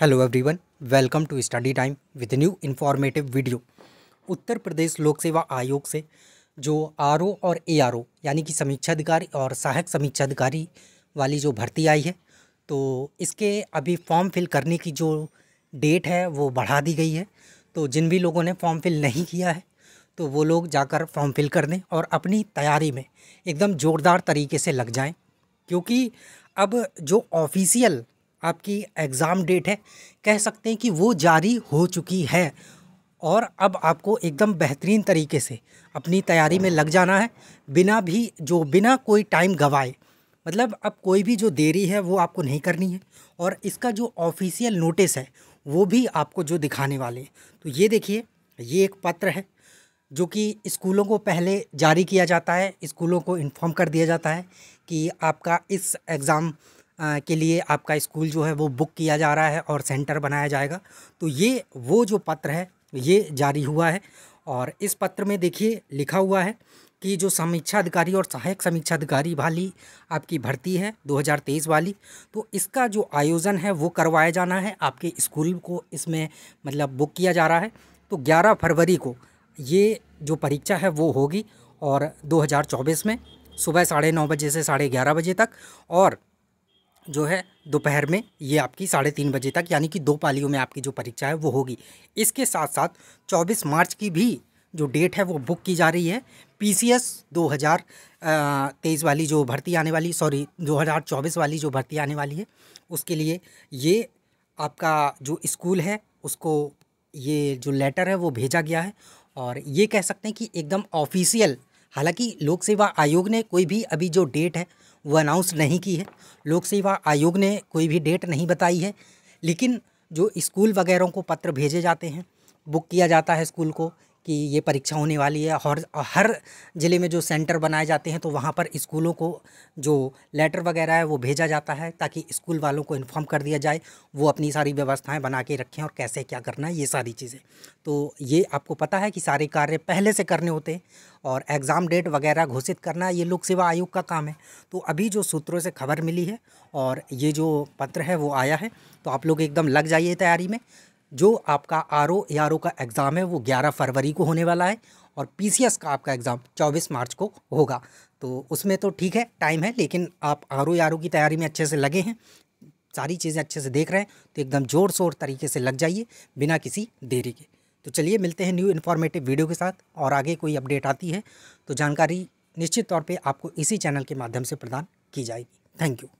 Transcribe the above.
hello everyone welcome to study time with new informative video Uttar Pradesh Lok Seva आयोग से जो are और ए यानी कि समीक्षा अधिकारी और सहायक समीक्षा अधिकारी वाली जो भर्ती आई है तो इसके अभी फॉर्म फिल करने की जो डेट है वो बढ़ा दी गई है तो जिन भी लोगों ने फॉर्म फिल नहीं किया है तो वो लोग जाकर फॉर्म फिल कर दें और अपनी तैयारी में एकदम ज़ोरदार तरीके से लग जाएं क्योंकि अब जो ऑफिशियल आपकी एग्ज़ाम डेट है कह सकते हैं कि वो जारी हो चुकी है और अब आपको एकदम बेहतरीन तरीके से अपनी तैयारी में लग जाना है बिना भी जो बिना कोई टाइम गवाए मतलब अब कोई भी जो देरी है वो आपको नहीं करनी है और इसका जो ऑफिशियल नोटिस है वो भी आपको जो दिखाने वाले हैं तो ये देखिए ये एक पत्र है जो कि स्कूलों को पहले जारी किया जाता है स्कूलों को इन्फॉर्म कर दिया जाता है कि आपका इस एग्ज़ाम के लिए आपका स्कूल जो है वो बुक किया जा रहा है और सेंटर बनाया जाएगा तो ये वो जो पत्र है ये जारी हुआ है और इस पत्र में देखिए लिखा हुआ है कि जो समीक्षा अधिकारी और सहायक समीक्षा अधिकारी वाली आपकी भर्ती है 2023 वाली तो इसका जो आयोजन है वो करवाया जाना है आपके स्कूल को इसमें मतलब बुक किया जा रहा है तो 11 फरवरी को ये जो परीक्षा है वो होगी और 2024 में सुबह साढ़े नौ बजे से साढ़े ग्यारह बजे तक और जो है दोपहर में ये आपकी साढ़े तीन बजे तक यानी कि दो पालियों में आपकी जो परीक्षा है वो होगी इसके साथ साथ चौबीस मार्च की भी जो डेट है वो बुक की जा रही है पी सी एस दो हज़ार तेईस वाली जो भर्ती आने वाली सॉरी दो हज़ार चौबीस वाली जो भर्ती आने वाली है उसके लिए ये आपका जो स्कूल है उसको ये जो लेटर है वो भेजा गया है और ये कह सकते हैं कि एकदम ऑफिशियल हालांकि लोक सेवा आयोग ने कोई भी अभी जो डेट है वो अनाउंस नहीं की है लोक सेवा आयोग ने कोई भी डेट नहीं बताई है लेकिन जो स्कूल वगैरह को पत्र भेजे जाते हैं बुक किया जाता है स्कूल को कि ये परीक्षा होने वाली है और हर ज़िले में जो सेंटर बनाए जाते हैं तो वहाँ पर स्कूलों को जो लेटर वगैरह है वो भेजा जाता है ताकि स्कूल वालों को इन्फॉर्म कर दिया जाए वो अपनी सारी व्यवस्थाएं बना के रखें और कैसे क्या करना है ये सारी चीज़ें तो ये आपको पता है कि सारे कार्य पहले से करने होते हैं और एग्ज़ाम डेट वगैरह घोषित करना ये लोक सेवा आयोग का काम है तो अभी जो सूत्रों से खबर मिली है और ये जो पत्र है वो आया है तो आप लोग एकदम लग जाइए तैयारी में जो आपका R O A R O का एग्ज़ाम है वो ग्यारह फरवरी को होने वाला है और पी सी एस का आपका एग्ज़ाम चौबीस मार्च को होगा तो उसमें तो ठीक है टाइम है लेकिन आप R O A R O की तैयारी में अच्छे से लगे हैं सारी चीज़ें अच्छे से देख रहे हैं तो एकदम ज़ोर शोर तरीके से लग जाइए बिना किसी देरी के तो चलिए मिलते हैं न्यू इन्फॉर्मेटिव वीडियो के साथ और आगे कोई अपडेट आती है तो जानकारी निश्चित तौर पे आपको इसी चैनल के माध्यम से प्रदान की जाएगी थैंक यू